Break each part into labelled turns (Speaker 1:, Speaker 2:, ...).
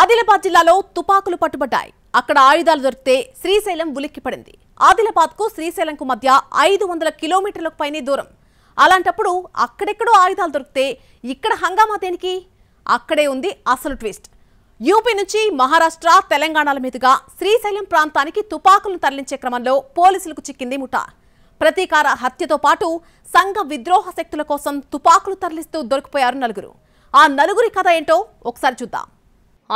Speaker 1: ఆదిలాబాద్ జిల్లాలో తుపాకులు పట్టుబడ్డాయి అక్కడ ఆయుధాలు దొరికితే శ్రీశైలం ఉలిక్కిపడింది ఆదిలాబాద్కు శ్రీశైలంకు మధ్య ఐదు వందల కిలోమీటర్లకు పైనే దూరం అలాంటప్పుడు అక్కడెక్కడో ఆయుధాలు దొరికితే ఇక్కడ హంగామా దేనికి అక్కడే ఉంది అసలు ట్విస్ట్ యూపీ నుంచి మహారాష్ట్ర తెలంగాణల మీదుగా శ్రీశైలం ప్రాంతానికి తుపాకులను తరలించే క్రమంలో పోలీసులకు చిక్కింది ముఠా ప్రతీకార హత్యతో పాటు సంఘ విద్రోహ శక్తుల కోసం తుపాకులు తరలిస్తూ దొరికిపోయారు నలుగురు ఆ నలుగురి కథ ఏంటో ఒకసారి చూద్దాం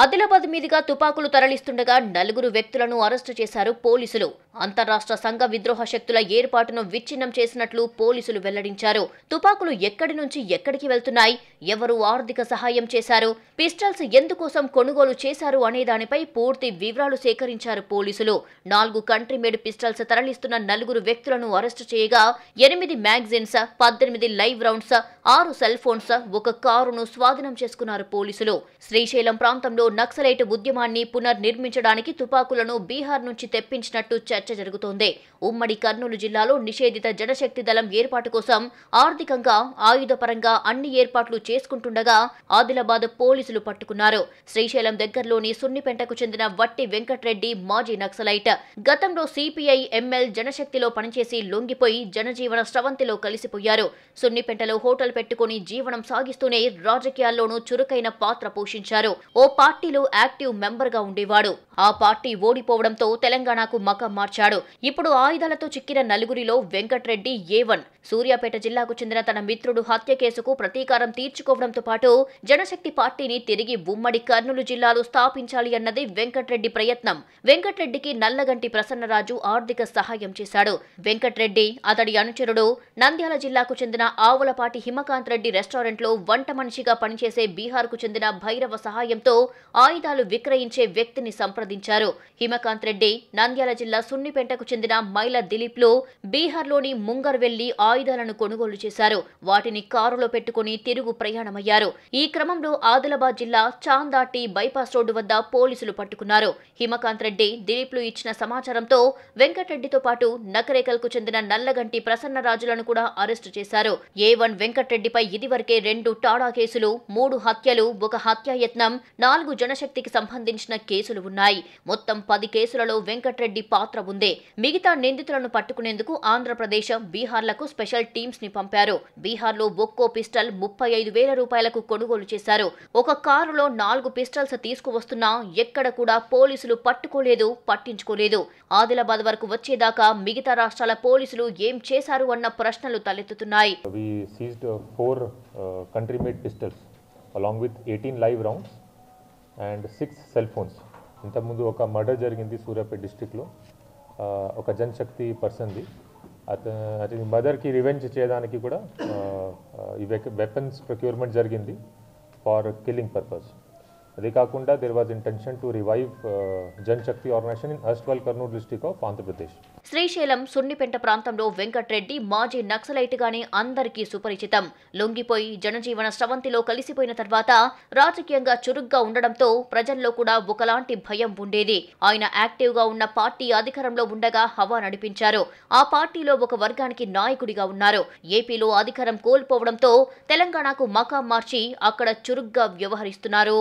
Speaker 2: ఆదిలాబాద్ మీదుగా తుపాకులు తరలిస్తుండగా నలుగురు వ్యక్తులను అరెస్టు చేశారు పోలీసులు అంతరాష్ట్ర సంఘ విద్రోహ శక్తుల ఏర్పాటును విచ్ఛిన్నం చేసినట్లు పోలీసులు వెల్లడించారు తుపాకులు ఎక్కడి నుంచి ఎక్కడికి వెళ్తున్నాయి ఎవరు ఆర్థిక సహాయం చేశారు పిస్టల్స్ ఎందుకోసం కొనుగోలు చేశారు అనే దానిపై పూర్తి వివరాలు సేకరించారు పోలీసులు నాలుగు కంట్రీ మేడ్ పిస్టల్స్ తరలిస్తున్న నలుగురు వ్యక్తులను అరెస్టు చేయగా ఎనిమిది మ్యాగజైన్స్ పద్దెనిమిది లైవ్ రౌండ్స్ ఆరు సెల్ ఫోన్స్ ఒక కారును స్వాధీనం చేసుకున్నారు పోలీసులు శ్రీశైలం ప్రాంతంలో నక్సలైట్ ఉద్యమాన్ని పునర్నిర్మించడానికి తుపాకులను బీహార్ నుంచి తెప్పించినట్టు చర్చ చర్చ జరుగుతోంది ఉమ్మడి కర్నూలు జిల్లాలో నిషేధిత జనశక్తి దళం ఏర్పాటు కోసం ఆర్థికంగా ఆయుధపరంగా అన్ని ఏర్పాట్లు చేసుకుంటుండగా ఆదిలాబాద్ పోలీసులు పట్టుకున్నారు శ్రీశైలం దగ్గరలోని సున్నిపెంటకు చెందిన వట్టి వెంకట్రెడ్డి మాజీ నక్సలైట్ గతంలో సిపిఐ ఎంఎల్ జనశక్తిలో పనిచేసి లొంగిపోయి జనజీవన స్రవంతిలో కలిసిపోయారు సున్నిపెంటలో హోటల్ పెట్టుకుని జీవనం సాగిస్తూనే రాజకీయాల్లోనూ చురుకైన పాత్ర పోషించారు ఓ పార్టీలో యాక్టివ్ మెంబర్గా ఉండేవాడు ఆ పార్టీ ఓడిపోవడంతో తెలంగాణకు మకం మార్చాడు ఇప్పుడు ఆయుధాలతో చిక్కిన నలుగురిలో వెంకట్రెడ్డి ఏవన్ సూర్యాపేట జిల్లాకు చెందిన తన మిత్రుడు హత్య కేసుకు ప్రతీకారం తీర్చుకోవడంతో పాటు జనశక్తి పార్టీని తిరిగి ఉమ్మడి కర్నూలు జిల్లాలో స్థాపించాలి అన్నది వెంకట్రెడ్డి ప్రయత్నం వెంకట్రెడ్డికి నల్లగంటి ప్రసన్నరాజు ఆర్థిక సహాయం చేశాడు వెంకట్రెడ్డి అతడి అనుచరుడు నంద్యాల జిల్లాకు చెందిన ఆవులపాటి హిమకాంత్ రెడ్డి రెస్టారెంట్లో వంట మనిషిగా పనిచేసే బీహార్కు చెందిన భైరవ సహాయంతో ఆయుధాలు విక్రయించే వ్యక్తిని సంప్రదించారు సంప్రదించారు హిమకాంత్ రెడ్డి నంద్యాల జిల్లా సున్నిపేటకు చెందిన మైల దిలీప్ లో బీహార్లోని ముంగర్ వెళ్లి ఆయుధాలను కొనుగోలు చేశారు వాటిని కారులో పెట్టుకుని తిరుగు ప్రయాణమయ్యారు ఈ క్రమంలో ఆదిలాబాద్ జిల్లా చాందాటి బైపాస్ రోడ్డు వద్ద పోలీసులు పట్టుకున్నారు హిమకాంత్ రెడ్డి దిలీప్లు ఇచ్చిన సమాచారంతో వెంకటరెడ్డితో పాటు నకరేకల్కు చెందిన నల్లగంటి ప్రసన్నరాజులను కూడా అరెస్టు చేశారు ఏ వన్ వెంకటరెడ్డిపై ఇదివరకే రెండు టాడా కేసులు మూడు హత్యలు ఒక హత్యాయత్నం నాలుగు జనశక్తికి సంబంధించిన కేసులు ఉన్నాయి ఉన్నాయి మొత్తం పది కేసులలో వెంకట్రెడ్డి పాత్ర ఉందే మిగతా నిందితులను పట్టుకునేందుకు ఆంధ్రప్రదేశ్ బీహార్లకు స్పెషల్ టీమ్స్ ని పంపారు బీహార్లో బొక్కో పిస్టల్ ముప్పై ఐదు వేల రూపాయలకు కొనుగోలు చేశారు ఒక కారులో నాలుగు పిస్టల్స్ తీసుకువస్తున్నా ఎక్కడ కూడా పోలీసులు పట్టుకోలేదు పట్టించుకోలేదు ఆదిలాబాద్ వరకు వచ్చేదాకా మిగతా రాష్ట్రాల పోలీసులు ఏం చేశారు అన్న ప్రశ్నలు తలెత్తుతున్నాయి
Speaker 3: we seized uh, four uh, country made pistols along ఇంతకుముందు ఒక మర్డర్ జరిగింది సూర్యాపేట డిస్టిక్లో ఒక జనశక్తి పర్సన్ది అత అతని మదర్కి రివెంజ్ చేయడానికి కూడా ఈ వెపన్స్ ప్రొక్యూర్మెంట్ జరిగింది ఫార్ కిల్లింగ్ పర్పస్ అదే కాకుండా there was intention to revive Jan Shakti organisation in erstwhile Kurnool district of Andhra Pradesh
Speaker 2: Srisailam Sunnipenta ప్రాంతంలో వెంకట్రెడ్డి మాజీ నక్సలైట్ గానే అందరికీ సుపరిచితం లొంగిపోయి జనజీవన స్రవంతిలో కలిసిపోయిన తర్వాత రాజకీయంగా చురుగ్గా ఉండడంతో ప్రజల్లో కూడా ఒకలాంటి భయం ఉండేది ఆయన యాక్టివ్ గా ఉన్న పార్టీ అధికారంలో ఉండగా హవా నడిపించారు ఆ పార్టీలో ఒక వర్గానికి నాయకుడిగా ఉన్నారు ఏపీలో అధికారం కోల్పోవడంతో తెలంగాణకు మకాం మార్చి అక్కడ చురుగ్గా వ్యవహరిస్తున్నారు